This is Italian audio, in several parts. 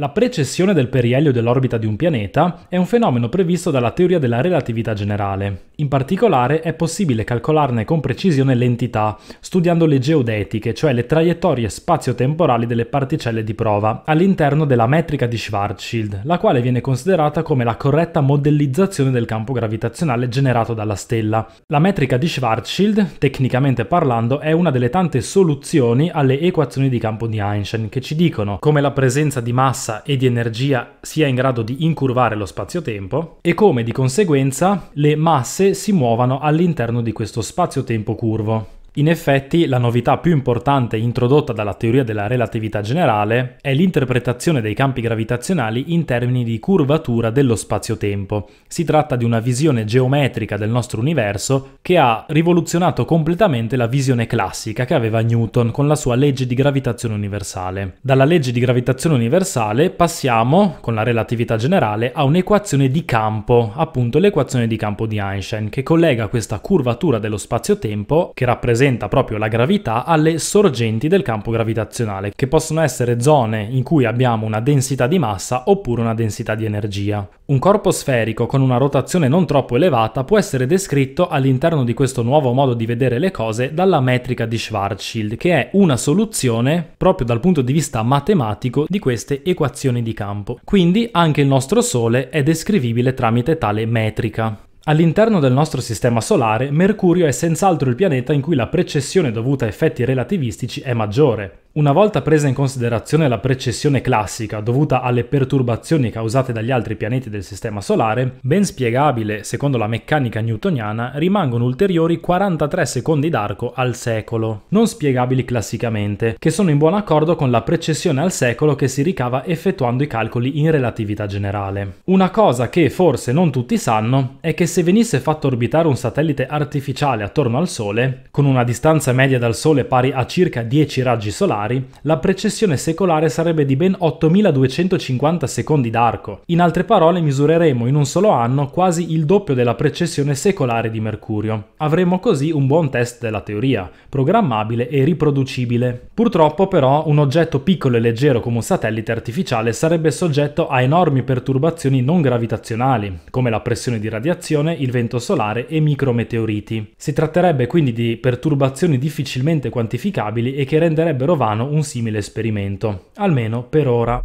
La precessione del perielio dell'orbita di un pianeta è un fenomeno previsto dalla teoria della relatività generale. In particolare è possibile calcolarne con precisione l'entità, studiando le geodetiche, cioè le traiettorie spazio-temporali delle particelle di prova, all'interno della metrica di Schwarzschild, la quale viene considerata come la corretta modellizzazione del campo gravitazionale generato dalla stella. La metrica di Schwarzschild, tecnicamente parlando, è una delle tante soluzioni alle equazioni di campo di Einstein, che ci dicono come la presenza di massa massa e di energia sia in grado di incurvare lo spazio-tempo e come di conseguenza le masse si muovano all'interno di questo spazio-tempo curvo. In effetti, la novità più importante introdotta dalla teoria della relatività generale è l'interpretazione dei campi gravitazionali in termini di curvatura dello spazio-tempo. Si tratta di una visione geometrica del nostro universo che ha rivoluzionato completamente la visione classica che aveva Newton con la sua legge di gravitazione universale. Dalla legge di gravitazione universale passiamo, con la relatività generale, a un'equazione di campo, appunto l'equazione di campo di Einstein, che collega questa curvatura dello spazio-tempo, che rappresenta rappresenta proprio la gravità, alle sorgenti del campo gravitazionale, che possono essere zone in cui abbiamo una densità di massa oppure una densità di energia. Un corpo sferico con una rotazione non troppo elevata può essere descritto all'interno di questo nuovo modo di vedere le cose dalla metrica di Schwarzschild, che è una soluzione proprio dal punto di vista matematico di queste equazioni di campo. Quindi anche il nostro Sole è descrivibile tramite tale metrica. All'interno del nostro sistema solare, Mercurio è senz'altro il pianeta in cui la precessione dovuta a effetti relativistici è maggiore. Una volta presa in considerazione la precessione classica dovuta alle perturbazioni causate dagli altri pianeti del Sistema Solare, ben spiegabile secondo la meccanica newtoniana, rimangono ulteriori 43 secondi d'arco al secolo, non spiegabili classicamente, che sono in buon accordo con la precessione al secolo che si ricava effettuando i calcoli in relatività generale. Una cosa che forse non tutti sanno è che se venisse fatto orbitare un satellite artificiale attorno al Sole, con una distanza media dal Sole pari a circa 10 raggi solari, secolari, la precessione secolare sarebbe di ben 8250 secondi d'arco. In altre parole, misureremo in un solo anno quasi il doppio della precessione secolare di Mercurio. Avremo così un buon test della teoria, programmabile e riproducibile. Purtroppo però un oggetto piccolo e leggero come un satellite artificiale sarebbe soggetto a enormi perturbazioni non gravitazionali, come la pressione di radiazione, il vento solare e micrometeoriti. Si tratterebbe quindi di perturbazioni difficilmente quantificabili e che renderebbero vano vano un simile esperimento, almeno per ora.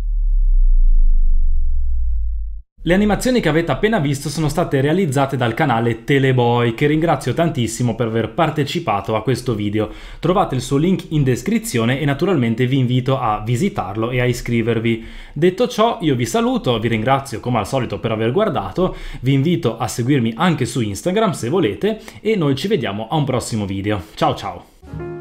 Le animazioni che avete appena visto sono state realizzate dal canale Teleboy, che ringrazio tantissimo per aver partecipato a questo video. Trovate il suo link in descrizione e naturalmente vi invito a visitarlo e a iscrivervi. Detto ciò, io vi saluto, vi ringrazio come al solito per aver guardato, vi invito a seguirmi anche su Instagram se volete e noi ci vediamo a un prossimo video. Ciao ciao!